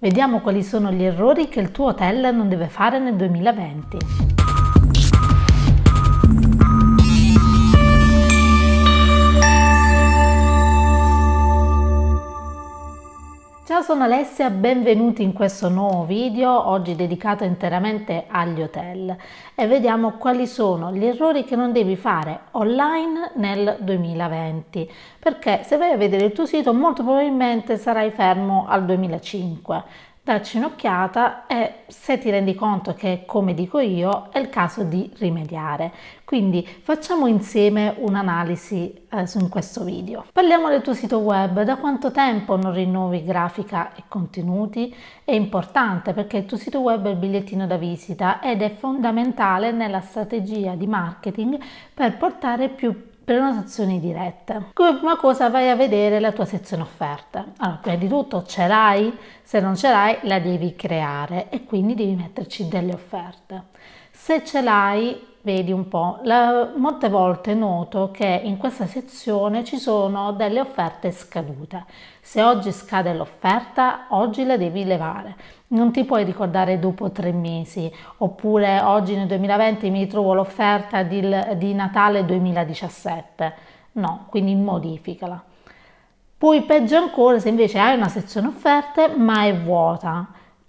Vediamo quali sono gli errori che il tuo hotel non deve fare nel 2020. Ciao sono Alessia, benvenuti in questo nuovo video, oggi dedicato interamente agli hotel e vediamo quali sono gli errori che non devi fare online nel 2020 perché se vai a vedere il tuo sito molto probabilmente sarai fermo al 2005 Dacci un'occhiata e se ti rendi conto che, come dico io, è il caso di rimediare. Quindi facciamo insieme un'analisi eh, in questo video. Parliamo del tuo sito web, da quanto tempo non rinnovi grafica e contenuti? È importante perché il tuo sito web è il bigliettino da visita ed è fondamentale nella strategia di marketing per portare più prenotazioni dirette. Come prima cosa vai a vedere la tua sezione offerta. Allora, prima di tutto ce l'hai? Se non ce l'hai la devi creare e quindi devi metterci delle offerte. Se ce l'hai, vedi un po', La, molte volte noto che in questa sezione ci sono delle offerte scadute. Se oggi scade l'offerta, oggi la devi levare. Non ti puoi ricordare dopo tre mesi, oppure oggi nel 2020 mi ritrovo l'offerta di, di Natale 2017. No, quindi modificala. Poi peggio ancora se invece hai una sezione offerte ma è vuota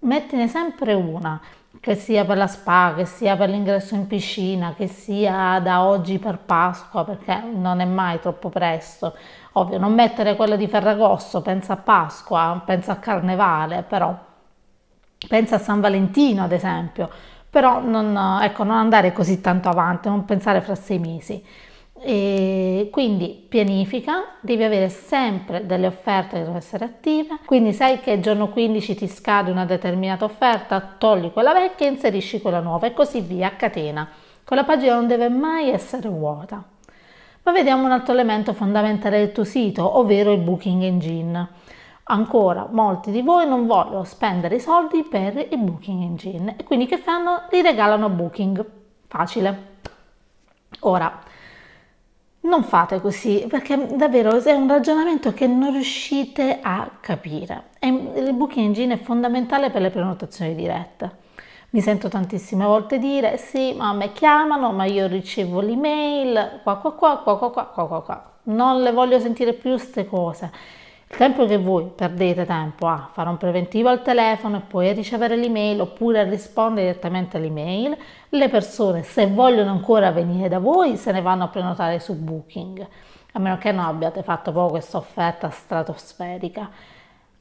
mettine sempre una, che sia per la spa, che sia per l'ingresso in piscina, che sia da oggi per Pasqua, perché non è mai troppo presto. Ovvio, non mettere quella di Ferragosto, pensa a Pasqua, pensa a Carnevale, però pensa a San Valentino, ad esempio. Però non, ecco, non andare così tanto avanti, non pensare fra sei mesi. E quindi pianifica, devi avere sempre delle offerte che devono essere attive, quindi sai che il giorno 15 ti scade una determinata offerta, togli quella vecchia e inserisci quella nuova e così via a catena. Quella pagina non deve mai essere vuota. Ma vediamo un altro elemento fondamentale del tuo sito, ovvero il booking engine. Ancora molti di voi non vogliono spendere i soldi per il booking engine e quindi che fanno? Li regalano booking. Facile. Ora, non fate così perché davvero è un ragionamento che non riuscite a capire. E il booking engine è fondamentale per le prenotazioni dirette. Mi sento tantissime volte dire sì, ma a me chiamano, ma io ricevo l'email, qua qua qua qua qua qua qua qua. Non le voglio sentire più queste cose tempo che voi perdete tempo a fare un preventivo al telefono e poi a ricevere l'email oppure a rispondere direttamente all'email, le persone se vogliono ancora venire da voi se ne vanno a prenotare su Booking, a meno che non abbiate fatto poi questa offerta stratosferica.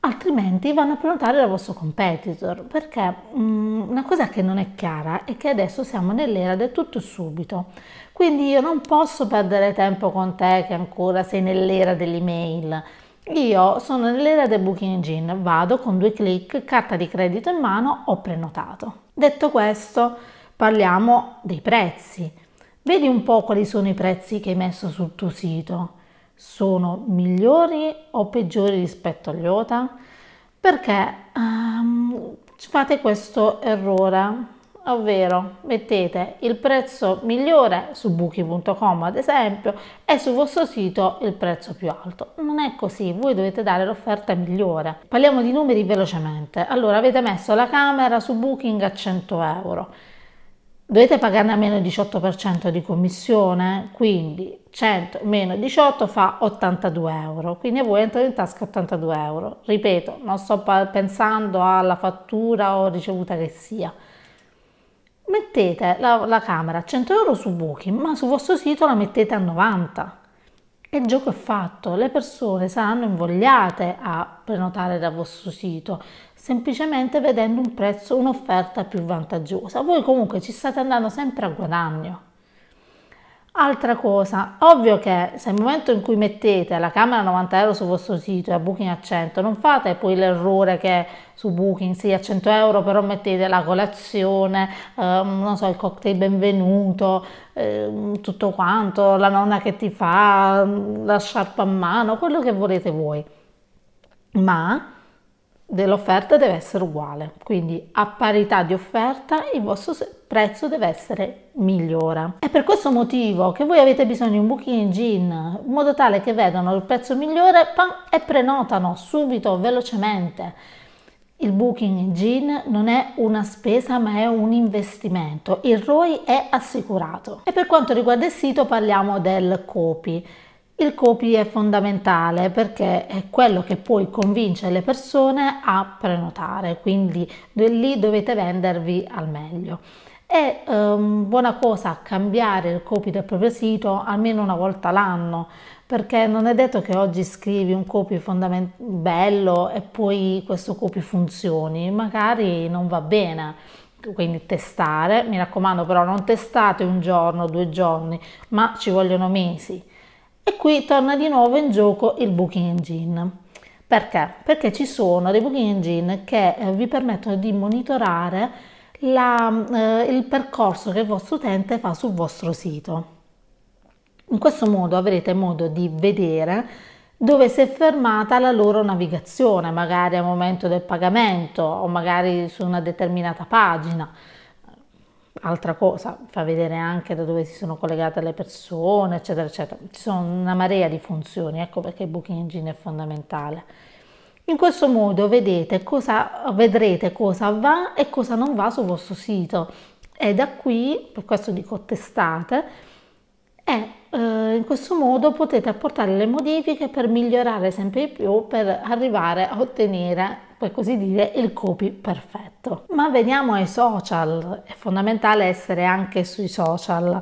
Altrimenti vanno a prenotare dal vostro competitor, perché mh, mm, una cosa che non è chiara è che adesso siamo nell'era del tutto subito. Quindi io non posso perdere tempo con te che ancora sei nell'era dell'email io sono nell'era del booking engine, vado con due clic, carta di credito in mano, ho prenotato. Detto questo, parliamo dei prezzi. Vedi un po' quali sono i prezzi che hai messo sul tuo sito. Sono migliori o peggiori rispetto agli OTA? Perché um, fate questo errore ovvero mettete il prezzo migliore su booking.com ad esempio e sul vostro sito il prezzo più alto. Non è così, voi dovete dare l'offerta migliore. Parliamo di numeri velocemente. Allora avete messo la camera su booking a 100 euro. Dovete pagarne almeno il 18% di commissione, quindi 100 meno 18 fa 82 euro, quindi a voi entrano in tasca 82 euro. Ripeto, non sto pensando alla fattura o ricevuta che sia mettete la, la camera a 100 euro su Booking, ma sul vostro sito la mettete a 90. E il gioco è fatto, le persone saranno invogliate a prenotare dal vostro sito, semplicemente vedendo un prezzo, un'offerta più vantaggiosa. Voi comunque ci state andando sempre a guadagno. Altra cosa, ovvio che se nel momento in cui mettete la camera 90 euro sul vostro sito e a Booking a 100, non fate poi l'errore che su Booking sì a 100 euro però mettete la colazione, ehm, non so, il cocktail benvenuto, ehm, tutto quanto, la nonna che ti fa, mm, la sciarpa a mano, quello che volete voi. Ma dell'offerta deve essere uguale, quindi a parità di offerta il vostro prezzo deve essere migliore. È per questo motivo che voi avete bisogno di un booking gin in modo tale che vedano il prezzo migliore e prenotano subito, velocemente. Il booking gin non è una spesa ma è un investimento, il ROI è assicurato. E per quanto riguarda il sito parliamo del copy. Il copy è fondamentale perché è quello che poi convince le persone a prenotare, quindi lì dovete vendervi al meglio. È um, ehm, buona cosa cambiare il copy del proprio sito almeno una volta l'anno, perché non è detto che oggi scrivi un copy bello e poi questo copy funzioni, magari non va bene. Quindi testare, mi raccomando però non testate un giorno, due giorni, ma ci vogliono mesi. E qui torna di nuovo in gioco il Booking Engine. Perché? Perché ci sono dei Booking Engine che eh, vi permettono di monitorare la, eh, il percorso che il vostro utente fa sul vostro sito. In questo modo avrete modo di vedere dove si è fermata la loro navigazione, magari al momento del pagamento o magari su una determinata pagina. Altra cosa, fa vedere anche da dove si sono collegate le persone, eccetera, eccetera. Ci sono una marea di funzioni, ecco perché Booking Engine è fondamentale. In questo modo vedete cosa, vedrete cosa va e cosa non va sul vostro sito e da qui, per questo dico testate, e eh, in questo modo potete apportare le modifiche per migliorare sempre di più per arrivare a ottenere per così dire il copy perfetto. Ma veniamo ai social, è fondamentale essere anche sui social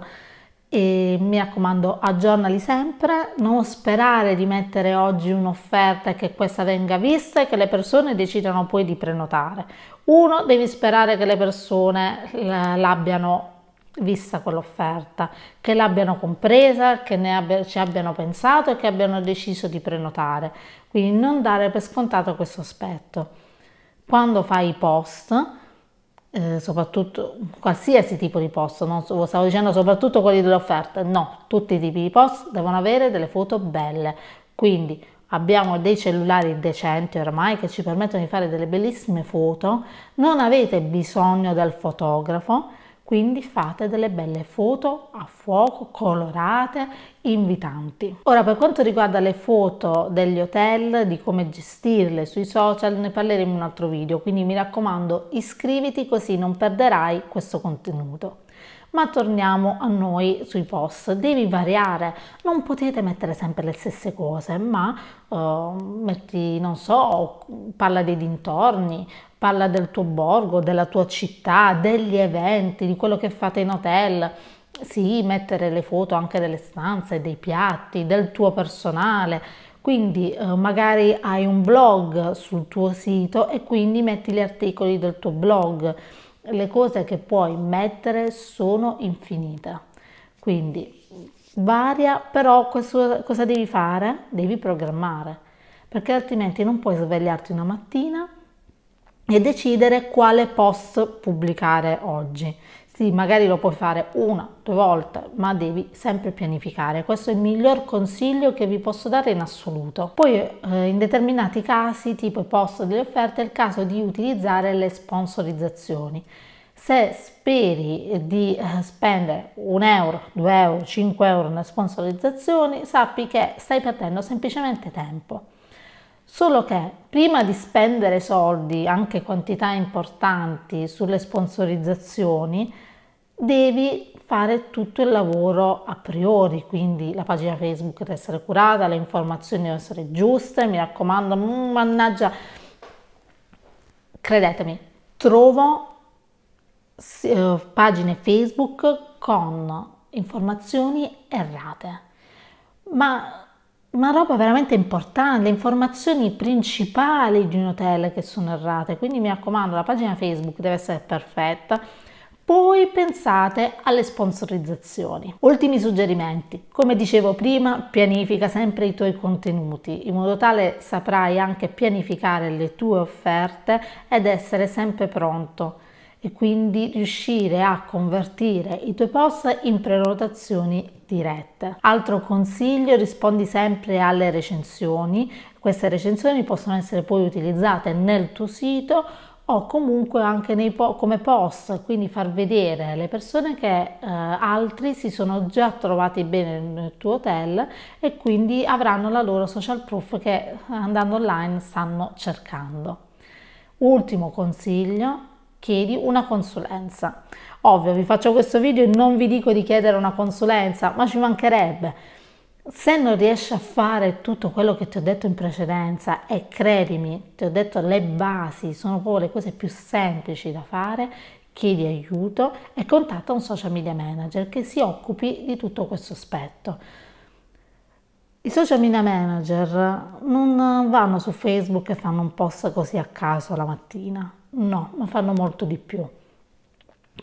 e mi raccomando aggiornali sempre, non sperare di mettere oggi un'offerta e che questa venga vista e che le persone decidano poi di prenotare. Uno, devi sperare che le persone eh, l'abbiano vista quell'offerta, che l'abbiano compresa, che ne abbia, ci abbiano pensato e che abbiano deciso di prenotare. Quindi non dare per scontato questo aspetto. Quando fai i post, eh, soprattutto qualsiasi tipo di post, non stavo dicendo soprattutto quelli dell'offerta, no, tutti i tipi di post devono avere delle foto belle, quindi abbiamo dei cellulari decenti ormai che ci permettono di fare delle bellissime foto, non avete bisogno del fotografo, quindi fate delle belle foto a fuoco, colorate, invitanti. Ora per quanto riguarda le foto degli hotel, di come gestirle sui social, ne parleremo in un altro video, quindi mi raccomando iscriviti così non perderai questo contenuto. Ma torniamo a noi sui post, devi variare, non potete mettere sempre le stesse cose, ma uh, metti, non so, parla dei dintorni, parla del tuo borgo, della tua città, degli eventi, di quello che fate in hotel. Sì, mettere le foto anche delle stanze, dei piatti, del tuo personale, quindi eh, magari hai un blog sul tuo sito e quindi metti gli articoli del tuo blog le cose che puoi mettere sono infinite. Quindi varia, però questo, cosa devi fare? Devi programmare, perché altrimenti non puoi svegliarti una mattina e decidere quale post pubblicare oggi. Sì, magari lo puoi fare una, due volte, ma devi sempre pianificare. Questo è il miglior consiglio che vi posso dare in assoluto. Poi eh, in determinati casi, tipo i post delle offerte, è il caso di utilizzare le sponsorizzazioni. Se speri di eh, spendere 1 euro, 2 euro, 5 euro nelle sponsorizzazioni, sappi che stai perdendo semplicemente tempo. Solo che prima di spendere soldi, anche quantità importanti, sulle sponsorizzazioni, devi fare tutto il lavoro a priori, quindi la pagina Facebook deve essere curata, le informazioni devono essere giuste, mi raccomando, mannaggia, credetemi, trovo eh, pagine Facebook con informazioni errate, ma una roba veramente importante, le informazioni principali di un hotel che sono errate, quindi mi raccomando, la pagina Facebook deve essere perfetta, poi pensate alle sponsorizzazioni. Ultimi suggerimenti. Come dicevo prima, pianifica sempre i tuoi contenuti in modo tale saprai anche pianificare le tue offerte ed essere sempre pronto e quindi riuscire a convertire i tuoi post in prenotazioni dirette. Altro consiglio, rispondi sempre alle recensioni. Queste recensioni possono essere poi utilizzate nel tuo sito o comunque anche nei, come post, quindi far vedere alle persone che eh, altri si sono già trovati bene nel tuo hotel e quindi avranno la loro social proof che eh, andando online stanno cercando. Ultimo consiglio, chiedi una consulenza. Ovvio, vi faccio questo video e non vi dico di chiedere una consulenza, ma ci mancherebbe se non riesci a fare tutto quello che ti ho detto in precedenza e credimi, ti ho detto le basi, sono proprio le cose più semplici da fare, chiedi aiuto e contatta un social media manager che si occupi di tutto questo aspetto. I social media manager non vanno su Facebook e fanno un post così a caso la mattina, no, ma fanno molto di più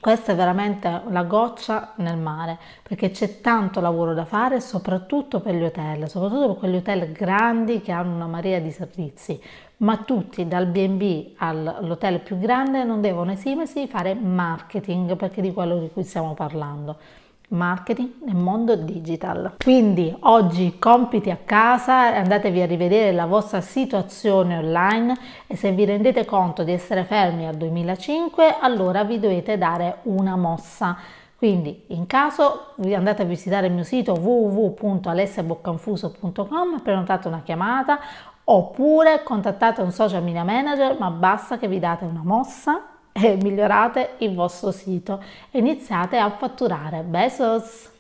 questa è veramente la goccia nel mare perché c'è tanto lavoro da fare soprattutto per gli hotel, soprattutto per quegli hotel grandi che hanno una marea di servizi, ma tutti dal B&B all'hotel più grande non devono esimersi di fare marketing perché di quello di cui stiamo parlando marketing nel mondo digital. Quindi oggi compiti a casa, andatevi a rivedere la vostra situazione online e se vi rendete conto di essere fermi al 2005 allora vi dovete dare una mossa. Quindi in caso andate a visitare il mio sito www.alessiaboccanfuso.com, prenotate una chiamata oppure contattate un social media manager ma basta che vi date una mossa e migliorate il vostro sito e iniziate a fatturare. Besos!